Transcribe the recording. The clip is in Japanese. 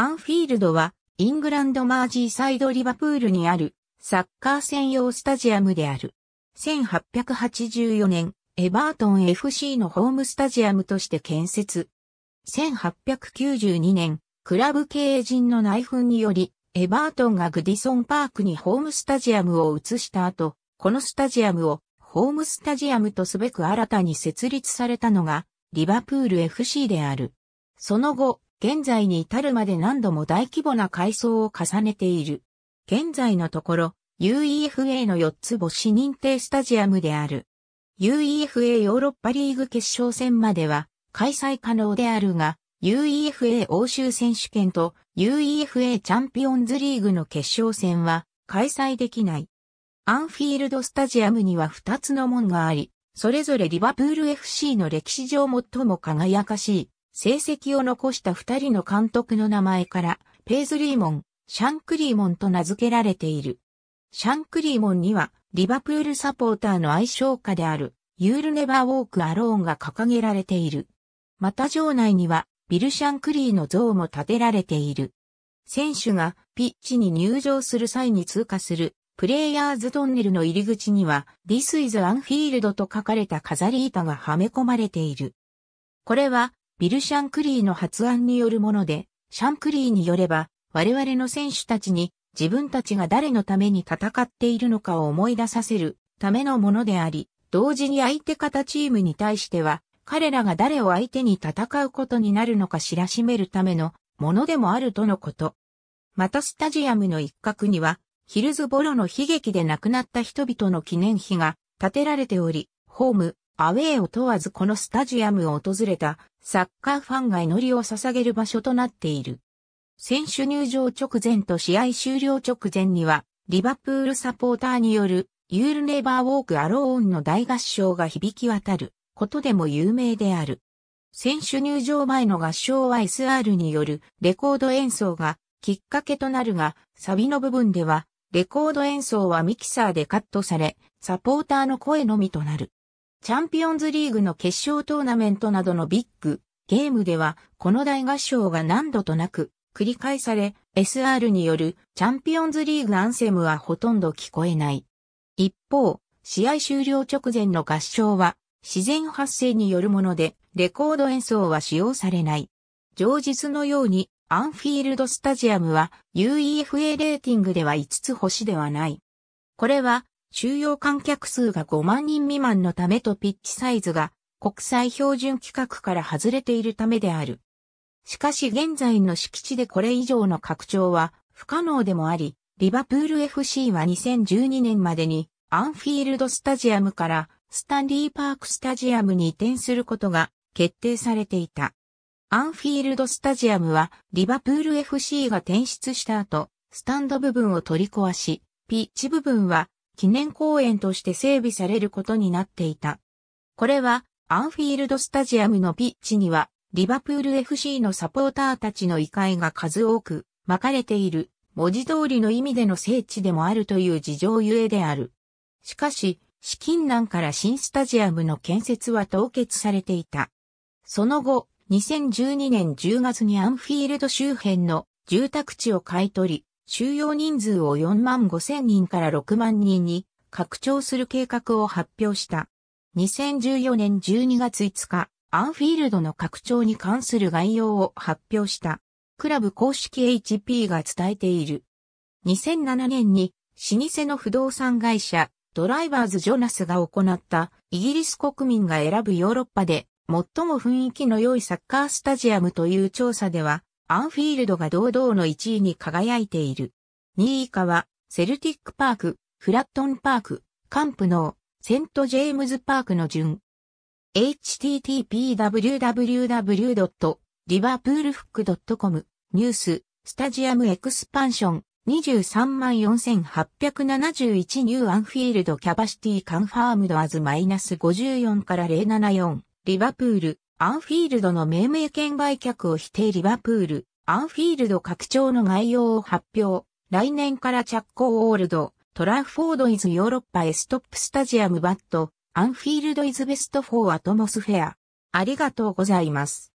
アンフィールドは、イングランドマージーサイドリバプールにある、サッカー専用スタジアムである。1884年、エバートン FC のホームスタジアムとして建設。1892年、クラブ経営陣の内紛により、エバートンがグディソンパークにホームスタジアムを移した後、このスタジアムをホームスタジアムとすべく新たに設立されたのが、リバプール FC である。その後、現在に至るまで何度も大規模な改装を重ねている。現在のところ、UEFA の4つ星認定スタジアムである。UEFA ヨーロッパリーグ決勝戦までは開催可能であるが、UEFA 欧州選手権と UEFA チャンピオンズリーグの決勝戦は開催できない。アンフィールドスタジアムには2つの門があり、それぞれリバプール FC の歴史上最も輝かしい成績を残した二人の監督の名前から、ペーズリーモン、シャンクリーモンと名付けられている。シャンクリーモンには、リバプールサポーターの愛称家である、ユールネバーウォークアローンが掲げられている。また場内には、ビル・シャンクリーの像も建てられている。選手がピッチに入場する際に通過する、プレイヤーズトンネルの入り口には、This is Anfield と書かれた飾り板がはめ込まれている。これは、ビル・シャンクリーの発案によるもので、シャンクリーによれば、我々の選手たちに自分たちが誰のために戦っているのかを思い出させるためのものであり、同時に相手方チームに対しては、彼らが誰を相手に戦うことになるのか知らしめるためのものでもあるとのこと。またスタジアムの一角には、ヒルズボロの悲劇で亡くなった人々の記念碑が建てられており、ホーム、アウェーを問わずこのスタジアムを訪れたサッカーファンが祈りを捧げる場所となっている。選手入場直前と試合終了直前には、リバプールサポーターによる、ユールネバーウォークアローンの大合唱が響き渡ることでも有名である。選手入場前の合唱は SR によるレコード演奏がきっかけとなるが、サビの部分では、レコード演奏はミキサーでカットされ、サポーターの声のみとなる。チャンピオンズリーグの決勝トーナメントなどのビッグゲームでは、この大合唱が何度となく繰り返され、SR によるチャンピオンズリーグアンセムはほとんど聞こえない。一方、試合終了直前の合唱は自然発生によるもので、レコード演奏は使用されない。常日のように、アンフィールドスタジアムは UEFA レーティングでは5つ星ではない。これは収容観客数が5万人未満のためとピッチサイズが国際標準規格から外れているためである。しかし現在の敷地でこれ以上の拡張は不可能でもあり、リバプール FC は2012年までにアンフィールドスタジアムからスタンリーパークスタジアムに移転することが決定されていた。アンフィールドスタジアムはリバプール FC が転出した後、スタンド部分を取り壊し、ピッチ部分は記念公園として整備されることになっていた。これは、アンフィールドスタジアムのピッチには、リバプール FC のサポーターたちの異界が数多く巻かれている、文字通りの意味での聖地でもあるという事情ゆえである。しかし、資金難から新スタジアムの建設は凍結されていた。その後、2012年10月にアンフィールド周辺の住宅地を買い取り、収容人数を4万5千人から6万人に拡張する計画を発表した。2014年12月5日、アンフィールドの拡張に関する概要を発表した。クラブ公式 HP が伝えている。2007年に老舗の不動産会社ドライバーズ・ジョナスが行ったイギリス国民が選ぶヨーロッパで最も雰囲気の良いサッカースタジアムという調査ではアンフィールドが堂々の1位に輝いている。2位以下は、セルティックパーク、フラットンパーク、カンプノー、セントジェームズパークの順。http://www.liverpoolfook.com ニュース、スタジアムエクスパンション、234,871ニューアンフィールドキャパシティカンファームドアズマイナス54から074、リバプール、アンフィールドの命名権売却を否定リバプール、アンフィールド拡張の概要を発表。来年から着工オールド、トラフォードイズヨーロッパエストップスタジアムバット、アンフィールドイズベストフォーアトモスフェア。ありがとうございます。